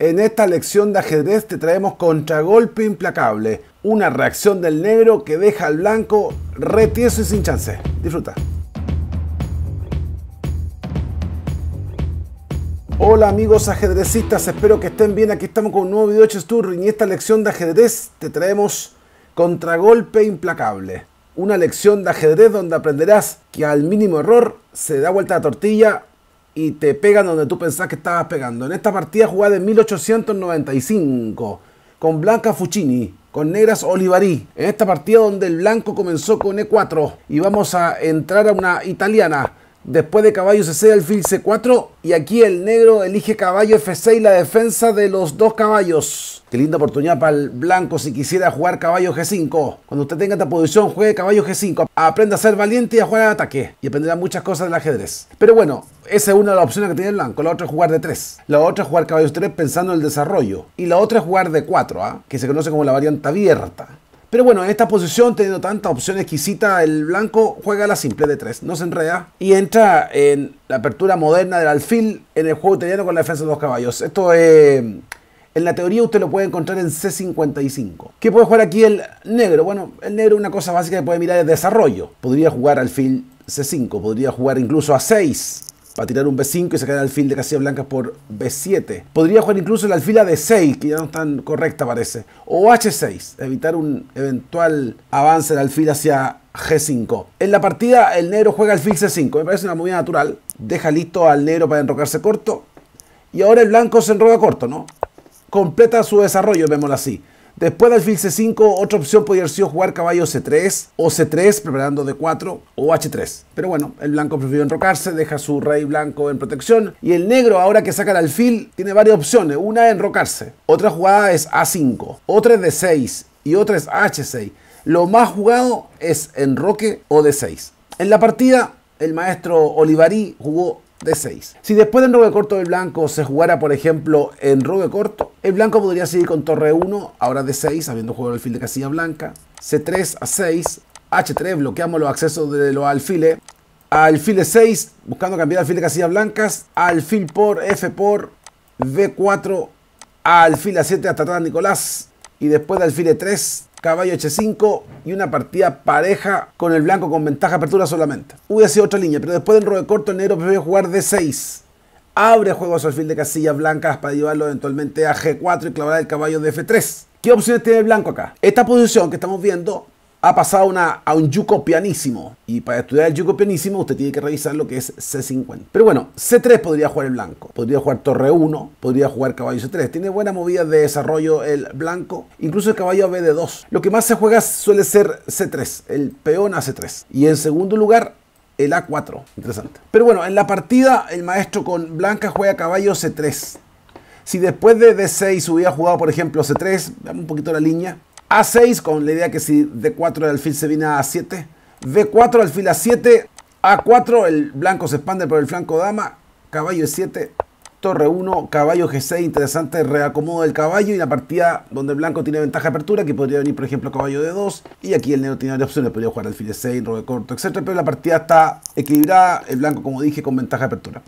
En esta lección de ajedrez te traemos contragolpe implacable, una reacción del negro que deja al blanco retieso y sin chance. Disfruta. Hola amigos ajedrecistas, espero que estén bien. Aquí estamos con un nuevo video de Tour y en esta lección de ajedrez te traemos contragolpe implacable. Una lección de ajedrez donde aprenderás que al mínimo error se da vuelta la tortilla y te pegan donde tú pensás que estabas pegando. En esta partida jugada en 1895 con Blanca Fuccini, con Negras Olivari En esta partida donde el blanco comenzó con E4 y vamos a entrar a una italiana Después de caballo C6 alfil C4 y aquí el negro elige caballo F6 la defensa de los dos caballos. Qué linda oportunidad para el blanco si quisiera jugar caballo G5. Cuando usted tenga esta posición juegue caballo G5. Aprenda a ser valiente y a jugar al ataque. Y aprenderá muchas cosas del ajedrez. Pero bueno, esa es una de las opciones que tiene el blanco. La otra es jugar de 3. La otra es jugar caballo 3 pensando en el desarrollo. Y la otra es jugar de 4, ¿ah? que se conoce como la variante abierta. Pero bueno, en esta posición, teniendo tanta opción exquisita, el blanco juega la simple de 3, no se enreda y entra en la apertura moderna del alfil en el juego italiano con la defensa de dos caballos. Esto es... Eh, en la teoría usted lo puede encontrar en C55. ¿Qué puede jugar aquí el negro? Bueno, el negro una cosa básica que puede mirar es desarrollo. Podría jugar alfil C5, podría jugar incluso a 6 para tirar un B5 y sacar el alfil de casilla blanca por B7. Podría jugar incluso el alfil a D6, que ya no es tan correcta parece, o H6, evitar un eventual avance del alfil hacia G5. En la partida el negro juega alfil C5, me parece una movida natural, deja listo al negro para enrocarse corto, y ahora el blanco se enroca corto, ¿no? Completa su desarrollo, vémoslo así. Después del alfil c5, otra opción podría haber sido jugar caballo c3 o c3 preparando d4 o h3. Pero bueno, el blanco prefirió enrocarse, deja su rey blanco en protección y el negro ahora que saca el alfil tiene varias opciones. Una es enrocarse, otra jugada es a5, otra es d6 y otra es h6. Lo más jugado es enroque o d6. En la partida, el maestro Olivarí jugó de 6. Si después del rogue corto del blanco se jugara, por ejemplo, en rogue corto, el blanco podría seguir con torre 1, ahora de 6, habiendo jugado el alfil de casilla blanca, C3 a 6, H3 bloqueamos los accesos de los alfiles, alfil de 6 buscando cambiar alfil de casilla blancas, alfil por F por B4, alfil a 7 hasta atrás Nicolás y después de alfil de 3 caballo H5 y una partida pareja con el blanco con ventaja apertura solamente. hubiese sido otra línea, pero después del robo corto el negro prefiere jugar D6. Abre juego a su alfil de casillas blancas para llevarlo eventualmente a G4 y clavar el caballo de F3. ¿Qué opciones tiene el blanco acá? Esta posición que estamos viendo ha pasado a un yuco pianísimo. Y para estudiar el yuco pianísimo, usted tiene que revisar lo que es C50. Pero bueno, C3 podría jugar el blanco. Podría jugar torre 1. Podría jugar caballo C3. Tiene buena movida de desarrollo el blanco. Incluso el caballo b 2 Lo que más se juega suele ser C3. El peón a C3. Y en segundo lugar, el A4. Interesante. Pero bueno, en la partida, el maestro con blanca juega caballo C3. Si después de D6 hubiera jugado, por ejemplo, C3, Veamos un poquito la línea, a6 con la idea que si D4 el alfil se viene a A7. B4 alfil A7. A4 el blanco se expande por el flanco dama. Caballo E7. Torre 1, caballo G6, interesante reacomodo del caballo y la partida donde el blanco tiene ventaja de apertura, que podría venir por ejemplo caballo de 2 y aquí el negro tiene varias opciones, podría jugar alfil E6, robe corto, etc. Pero la partida está equilibrada, el blanco como dije con ventaja de apertura.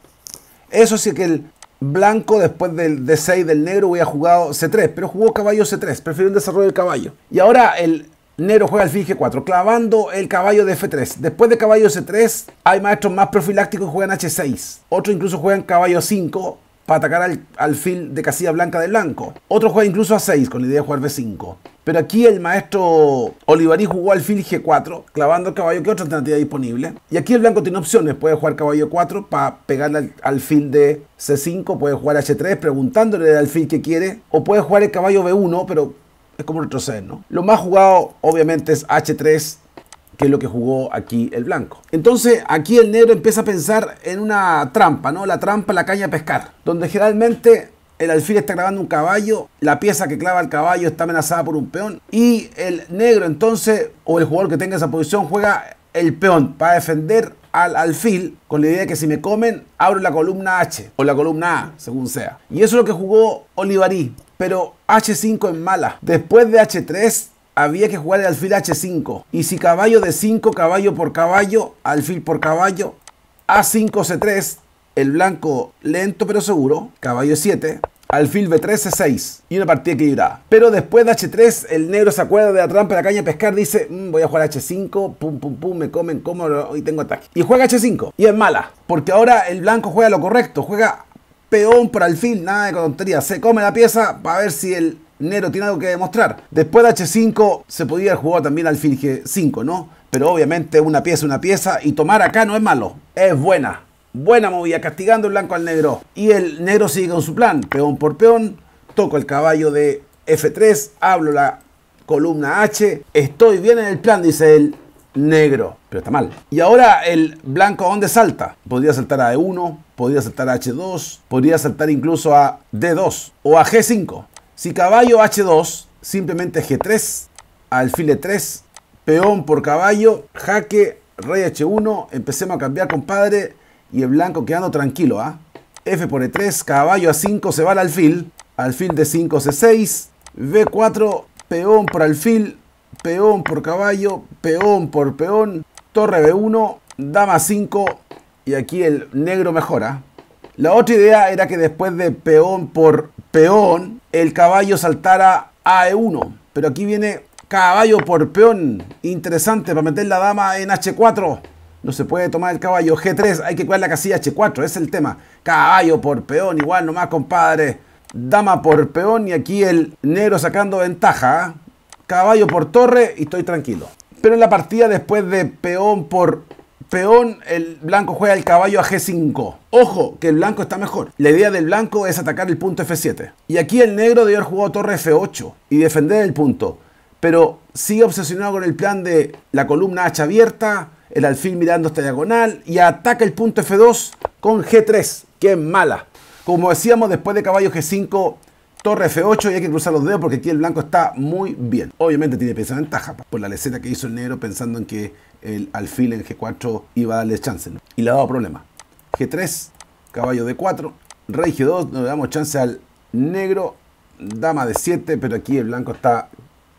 Eso sí que el blanco, después del D6 del negro hubiera jugado C3, pero jugó caballo C3, prefirió el desarrollo del caballo. Y ahora el negro juega el G4, clavando el caballo de F3. Después de caballo C3 hay maestros más profilácticos que juegan H6, otros incluso juegan caballo 5 para atacar al, alfil de casilla blanca del blanco. Otro juega incluso a 6 con la idea de jugar B5. Pero aquí el maestro Olivarí jugó al fil G4, clavando el caballo, que otra alternativa disponible. Y aquí el blanco tiene opciones, puede jugar caballo 4 para pegarle al, alfil de C5, puede jugar H3 preguntándole al alfil que quiere, o puede jugar el caballo B1, pero es como retroceder, ¿no? Lo más jugado obviamente es H3 que es lo que jugó aquí el blanco. Entonces aquí el negro empieza a pensar en una trampa, ¿no? La trampa, la caña a pescar, donde generalmente el alfil está grabando un caballo, la pieza que clava el caballo está amenazada por un peón y el negro entonces, o el jugador que tenga esa posición, juega el peón para defender al alfil con la idea de que si me comen, abro la columna H o la columna A, según sea. Y eso es lo que jugó Olivarí. Pero H5 en mala. Después de H3, había que jugar el alfil H5. Y si caballo de 5, caballo por caballo, alfil por caballo, A5, C3, el blanco lento pero seguro, caballo 7, alfil B3, C6 y una partida equilibrada. Pero después de H3, el negro se acuerda de la trampa de la caña pescar, dice, mm, voy a jugar H5, pum, pum, pum, me comen, como hoy tengo ataque. Y juega H5 y es mala, porque ahora el blanco juega lo correcto, juega peón por alfil, nada de tontería, se come la pieza para ver si el Nero tiene algo que demostrar. Después de H5 se podía jugar también alfil G5, ¿no? Pero obviamente una pieza, una pieza y tomar acá no es malo, es buena. Buena movida, castigando el blanco al negro. Y el negro sigue con su plan, peón por peón, toco el caballo de F3, hablo la columna H, estoy bien en el plan, dice el negro, pero está mal. Y ahora el blanco, ¿a dónde salta? Podría saltar a E1, podría saltar a H2, podría saltar incluso a D2 o a G5. Si caballo H2, simplemente G3, alfil de 3 peón por caballo, jaque, rey H1, empecemos a cambiar, compadre, y el blanco quedando tranquilo, ¿ah? F por E3, caballo A5, se va al alfil, alfil de 5 C6, B4, peón por alfil, peón por caballo, peón por peón, torre B1, dama 5 y aquí el negro mejora. La otra idea era que después de peón por peón, el caballo saltara a E1. Pero aquí viene caballo por peón. Interesante para meter la dama en H4. No se puede tomar el caballo. G3, hay que cuidar la casilla H4, es el tema. Caballo por peón, igual nomás, compadre. Dama por peón y aquí el negro sacando ventaja. ¿ah? Caballo por torre y estoy tranquilo. Pero en la partida después de peón por peón, el blanco juega el caballo a G5. Ojo, que el blanco está mejor. La idea del blanco es atacar el punto F7. Y aquí el negro debe haber jugado torre F8 y defender el punto. Pero sigue obsesionado con el plan de la columna H abierta, el alfil mirando esta diagonal y ataca el punto F2 con G3, que es mala. Como decíamos, después de caballo G5 torre F8 y hay que cruzar los dedos porque aquí el blanco está muy bien. Obviamente tiene pieza ventaja pues, por la leceta que hizo el negro pensando en que el alfil en G4 iba a darle chance. Y le ha dado problema. G3, caballo de 4 rey G2, Nos damos chance al negro, dama de 7, pero aquí el blanco está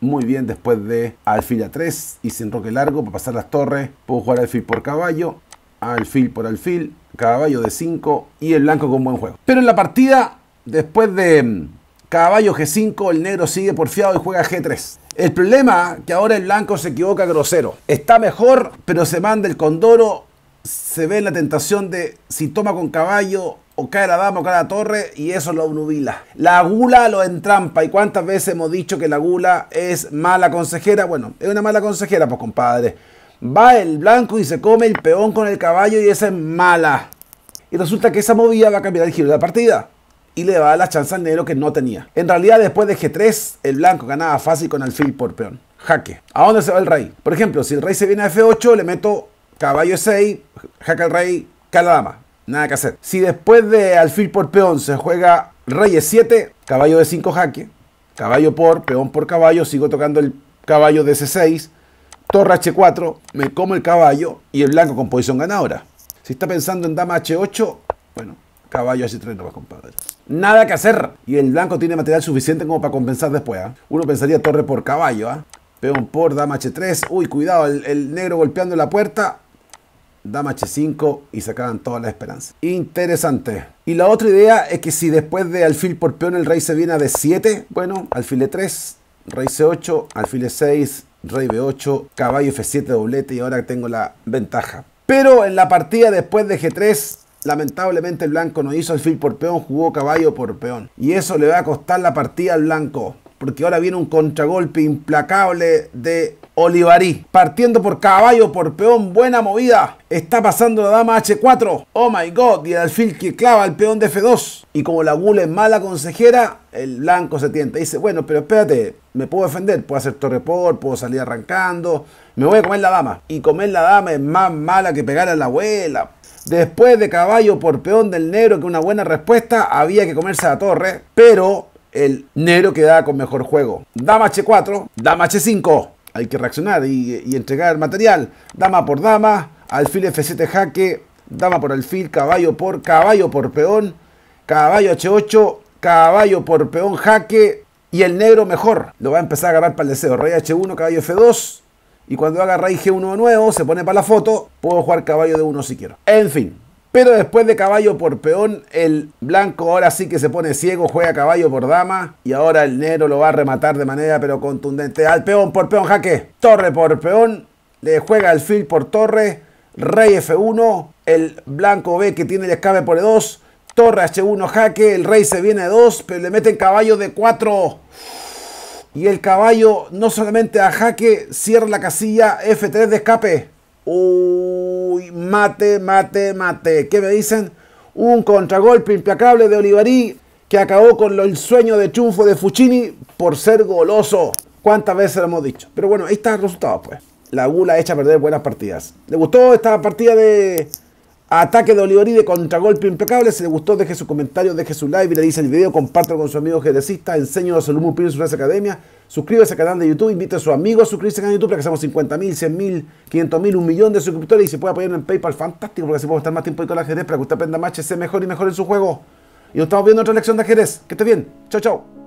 muy bien después de alfil A3 y sin roque largo para pasar las torres. Puedo jugar alfil por caballo, alfil por alfil, caballo de 5 y el blanco con buen juego. Pero en la partida, después de mm, Caballo G5, el negro sigue porfiado y juega G3. El problema que ahora el blanco se equivoca grosero. Está mejor, pero se manda el condoro. Se ve la tentación de si toma con caballo o cae la dama o cae la torre y eso lo nubila La gula lo entrampa y cuántas veces hemos dicho que la gula es mala consejera. Bueno, es una mala consejera, pues compadre. Va el blanco y se come el peón con el caballo y esa es mala. Y resulta que esa movida va a cambiar el giro de la partida y le daba la chance al negro que no tenía. En realidad, después de G3, el blanco ganaba fácil con alfil por peón. Jaque. ¿A dónde se va el rey? Por ejemplo, si el rey se viene a F8, le meto caballo 6, jaque el rey, la dama. Nada que hacer. Si después de alfil por peón se juega rey E7, caballo de 5 jaque, caballo por, peón por caballo, sigo tocando el caballo de C6, torre H4, me como el caballo y el blanco con posición ganadora. Si está pensando en dama H8, bueno, caballo h3 no más compadre. Nada que hacer. Y el blanco tiene material suficiente como para compensar después. ¿ah? Uno pensaría torre por caballo. ah Peón por dama H3. Uy, cuidado, el, negro golpeando la puerta. Dama H5 y sacaban toda la esperanza. Interesante. Y la otra idea es que si después de alfil por peón el rey se viene a D7, bueno, alfil E3, rey C8, alfil E6, rey B8, caballo F7 doblete y ahora tengo la ventaja. Pero en la partida después de G3 Lamentablemente el blanco no hizo alfil por peón, jugó caballo por peón. Y eso le va a costar la partida al blanco. Porque ahora viene un contragolpe implacable de Olivarí. Partiendo por caballo, por peón, buena movida. Está pasando la dama H4. Oh my god. Y el alfil que clava al peón de F2. Y como la gula es mala consejera, el blanco se tienta. Dice, bueno, pero espérate, me puedo defender. Puedo hacer torre por, puedo salir arrancando. Me voy a comer la dama. Y comer la dama es más mala que pegar a la abuela. Después de caballo por peón del negro, que una buena respuesta, había que comerse a la torre, pero el negro quedaba con mejor juego. Dama H4, dama H5, hay que reaccionar y, entregar el material. Dama por dama, alfil F7 jaque, dama por alfil, caballo por caballo por peón, caballo H8, caballo por peón jaque, y el negro mejor. Lo va a empezar a agarrar para el deseo. Rey H1, caballo F2. Y cuando haga rey G1 nuevo, se pone para la foto, puedo jugar caballo de 1 si quiero. En fin. Pero después de caballo por peón, el blanco ahora sí que se pone ciego, juega caballo por dama. Y ahora el negro lo va a rematar de manera pero contundente. Al peón por peón, jaque. Torre por peón. Le juega alfil por torre. Rey F1. El blanco ve que tiene el escape por E2. Torre H1 jaque, el rey se viene de 2, pero le meten caballo de 4. Y el caballo no solamente a jaque, cierra la casilla F3 de escape. Uy, mate, mate, mate. ¿Qué me dicen? Un contragolpe implacable de Olivarí que acabó con el sueño de triunfo de Fuccini por ser goloso. ¿Cuántas veces lo hemos dicho? Pero bueno, ahí está el resultado, pues. La gula hecha a perder buenas partidas. ¿Le gustó esta partida de Ataque de contra contragolpe impecable. Si le gustó, deje su comentario, deje su like, y le dice el video, compártelo con su amigo jerezistas. enseño a Solumu Pino en su academia. Suscríbase al canal de YouTube, invite a su amigo a suscribirse al de YouTube para que seamos 50.000, 100.000, 500.000, un millón de suscriptores y se puede apoyar en PayPal. Fantástico, porque así puedo estar más tiempo ahí con la Jerez para que usted aprenda más, sea mejor y mejor en su juego. Y nos estamos viendo otra lección de Jerez. Que esté bien. Chao, chao.